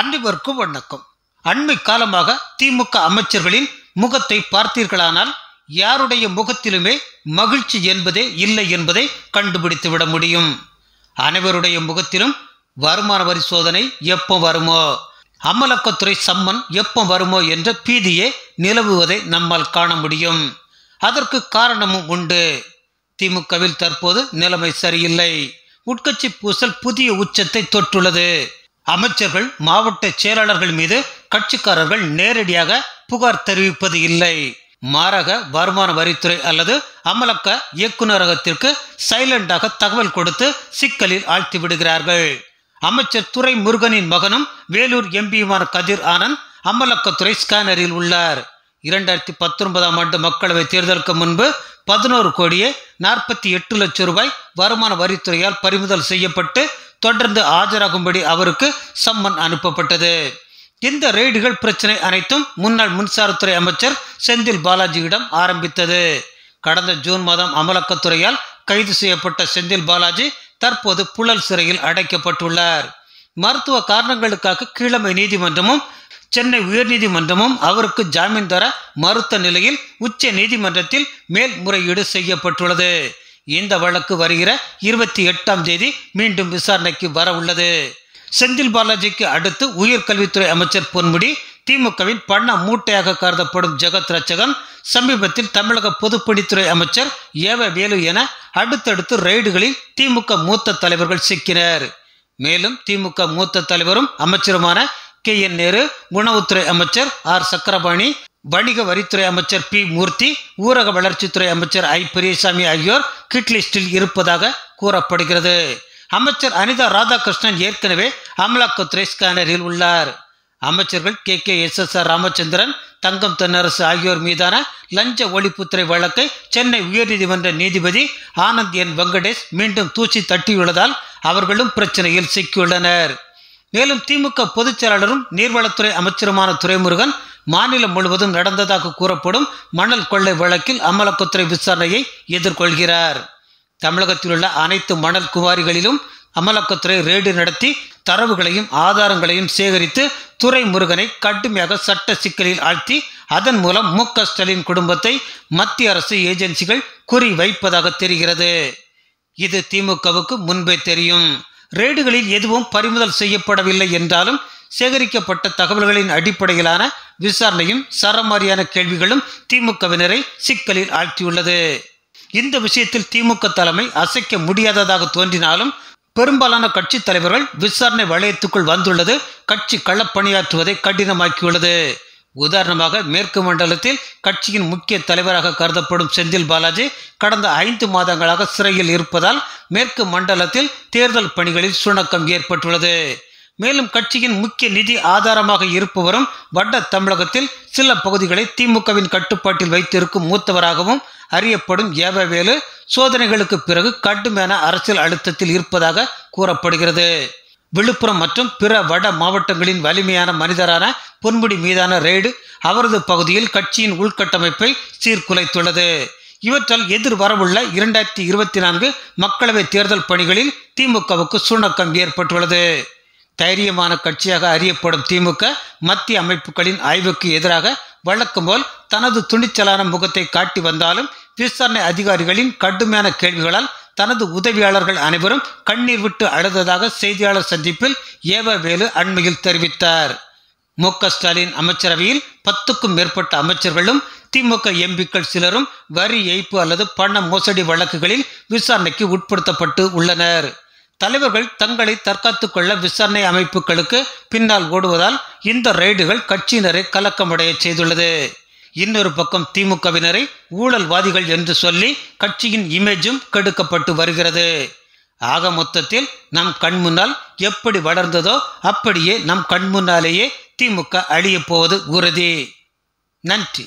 அன்பிற்கும் வணக்கம் அண்மை காலமாக திமுக அமைச்சர்களின் முகத்தை பார்த்தீர்களானால் யாருடைய முகத்திலுமே மகிழ்ச்சி என்பதே இல்லை என்பதை கண்டுபிடித்து விட முடியும் அனைவருடைய முகத்திலும் வருமான வரி சோதனை எப்போ வருமோ அமலக்கத்துறை சம்மன் எப்போ வருமோ என்ற பீதியே நிலவுவதை நம்மால் காண முடியும் அதற்கு காரணமும் உண்டு திமுகவில் தற்போது நிலைமை சரியில்லை உட்கட்சி பூசல் புதிய உச்சத்தை தொற்றுள்ளது அமைச்சர்கள் மாவட்ட செயலாளர்கள் மீது கட்சிக்காரர்கள் நேரடியாக புகார் தெரிவிப்பது இல்லை மாறாக வருமான வரித்துறை அல்லது அமலக்க இயக்குநரகத்திற்கு சைலண்டாக தகவல் கொடுத்து சிக்கலில் ஆழ்த்தி விடுகிறார்கள் அமைச்சர் துறை முருகனின் மகனும் வேலூர் எம்பியுமான கதிர் ஆனந்த் அமலக்கத்துறை ஸ்கேனரில் உள்ளார் இரண்டாயிரத்தி பத்தொன்பதாம் ஆண்டு மக்களவை தேர்தலுக்கு முன்பு பதினோரு கோடியே நாற்பத்தி எட்டு லட்சம் ரூபாய் வருமான வரித்துறையால் பறிமுதல் செய்யப்பட்டு தொடர்ந்து ஆஜராகும்படி அவருக்கு சம்மன் அனுப்பப்பட்டது இந்த ரெய்டுகள் பிரச்சனை அனைத்தும் முன்னாள் மின்சாரத்துறை அமைச்சர் செந்தில் பாலாஜியிடம் ஆரம்பித்தது கடந்த ஜூன் மாதம் அமலாக்கத்துறையால் கைது செய்யப்பட்ட செந்தில் பாலாஜி தற்போது புழல் சிறையில் அடைக்கப்பட்டுள்ளார் மருத்துவ காரணங்களுக்காக கீழமை நீதிமன்றமும் சென்னை உயர்நீதிமன்றமும் அவருக்கு ஜாமீன் தர மறுத்த நிலையில் உச்ச நீதிமன்றத்தில் மேல்முறையீடு செய்யப்பட்டுள்ளது இந்த வழக்கு வருகிற இருபத்தி எட்டாம் தேதி மீண்டும் விசாரணைக்கு வர உள்ளது செந்தில் பாலாஜிக்கு அடுத்து உயர்கல்வித்துறை அமைச்சர் பொன்முடி திமுகவின் பண்ண மூட்டையாக கருதப்படும் ஜெகத் ரச்சகன் சமீபத்தில் தமிழக பொதுப்பணித்துறை அமைச்சர் ஏவ வேலு என அடுத்தடுத்து ரைடுகளில் திமுக மூத்த தலைவர்கள் சிக்கினர் மேலும் திமுக மூத்த தலைவரும் அமைச்சருமான கே என் நேரு உணவுத்துறை அமைச்சர் ஆர் சக்கரபாணி வணிக வரித்துறை அமைச்சர் பி மூர்த்தி ஊரக வளர்ச்சித்துறை அமைச்சர் ஐ பெரியசாமி ஆகியோர் கிட் லிஸ்டில் இருப்பதாக கூறப்படுகிறது அமைச்சர் அனிதா ராதாகிருஷ்ணன் ஏற்கனவே அமலாக்கத்துறை ஸ்கேனரில் உள்ளார் அமைச்சர்கள் K K S S R Ramachandran Thangam Thennarasu ஆகியோர் மீதான லஞ்ச ஒழிப்புத்துறை வழக்கை சென்னை உயர்நீதிமன்ற நீதிபதி ஆனந்த் என் வெங்கடேஷ் மீண்டும் தூசி தட்டியுள்ளதால் அவர்களும் பிரச்சனையில் சிக்கியுள்ளனர் மேலும் திமுக பொதுச் செயலாளரும் நீர்வளத்துறை அமைச்சருமான துரைமுருகன் மாநிலம் முழுவதும் நடந்ததாக கூறப்படும் மணல் கொள்ளை வழக்கில் அமலாக்கத்துறை விசாரணையை எதிர்கொள்கிறார் தமிழகத்தில் உள்ள அனைத்து மணல் குவாரிகளிலும் அமலாக்கத்துறை ரேடு நடத்தி தரவுகளையும் ஆதாரங்களையும் சேகரித்து முருகனை கடுமையாக சட்ட சிக்கலில் ஆழ்த்தி அதன் மூலம் மு ஸ்டாலின் குடும்பத்தை மத்திய அரசு ஏஜென்சிகள் குறி வைப்பதாக தெரிகிறது இது திமுகவுக்கு முன்பே தெரியும் ரேடுகளில் எதுவும் பறிமுதல் செய்யப்படவில்லை என்றாலும் சேகரிக்கப்பட்ட தகவல்களின் அடிப்படையிலான விசாரணையும் சரமாரியான கேள்விகளும் திமுகவினரை சிக்கலில் ஆழ்த்தியுள்ளது இந்த விஷயத்தில் திமுக தலைமை அசைக்க முடியாததாக தோன்றினாலும் பெரும்பாலான கட்சி தலைவர்கள் விசாரணை வளையத்துக்குள் வந்துள்ளது கட்சி களப்பணியாற்றுவதை கடினமாக்கியுள்ளது உதாரணமாக மேற்கு மண்டலத்தில் கட்சியின் முக்கிய தலைவராக கருதப்படும் செந்தில் பாலாஜி கடந்த ஐந்து மாதங்களாக சிறையில் இருப்பதால் மேற்கு மண்டலத்தில் தேர்தல் பணிகளில் சுணக்கம் ஏற்பட்டுள்ளது மேலும் கட்சியின் முக்கிய நிதி ஆதாரமாக இருப்பவரும் வட தமிழகத்தில் சில பகுதிகளை திமுகவின் கட்டுப்பாட்டில் வைத்திருக்கும் மூத்தவராகவும் அறியப்படும் ஏவவேலு சோதனைகளுக்கு பிறகு கடுமையான அரசியல் அழுத்தத்தில் இருப்பதாக கூறப்படுகிறது விழுப்புரம் மற்றும் பிற வட மாவட்டங்களின் வலிமையான மனிதரான பொன்முடி மீதான ரெய்டு அவரது பகுதியில் கட்சியின் உள்கட்டமைப்பை சீர்குலைத்துள்ளது இவற்றால் எதிர்வரவுள்ள இரண்டாயிரத்தி இருபத்தி நான்கு மக்களவை தேர்தல் பணிகளில் திமுகவுக்கு சுணக்கம் ஏற்பட்டுள்ளது தைரியமான கட்சியாக அறியப்படும் திமுக மத்திய அமைப்புகளின் ஆய்வுக்கு எதிராக வழக்கம் போல் தனது துணிச்சலான முகத்தை காட்டி வந்தாலும் விசாரணை அதிகாரிகளின் கடுமையான கேள்விகளால் தனது உதவியாளர்கள் அனைவரும் கண்ணீர் விட்டு அழுததாக செய்தியாளர் சந்திப்பில் ஏவவேலு அண்மையில் தெரிவித்தார் மு ஸ்டாலின் அமைச்சரவையில் பத்துக்கும் மேற்பட்ட அமைச்சர்களும் திமுக எம்பிக்கள் சிலரும் வரி ஏய்ப்பு அல்லது பண மோசடி வழக்குகளில் விசாரணைக்கு உட்படுத்தப்பட்டு உள்ளனர் தலைவர்கள் தங்களை தற்காத்துக் கொள்ள விசாரணை அமைப்புகளுக்கு பின்னால் ஓடுவதால் இந்த ரைடுகள் கட்சியினரை கலக்கமடைய செய்துள்ளது இன்னொரு பக்கம் திமுகவினரை ஊழல்வாதிகள் என்று சொல்லி கட்சியின் இமேஜும் கெடுக்கப்பட்டு வருகிறது ஆக மொத்தத்தில் நம் கண்முன்னால் எப்படி வளர்ந்ததோ அப்படியே நம் கண்முன்னாலேயே திமுக அழியப் போவது உறுதி நன்றி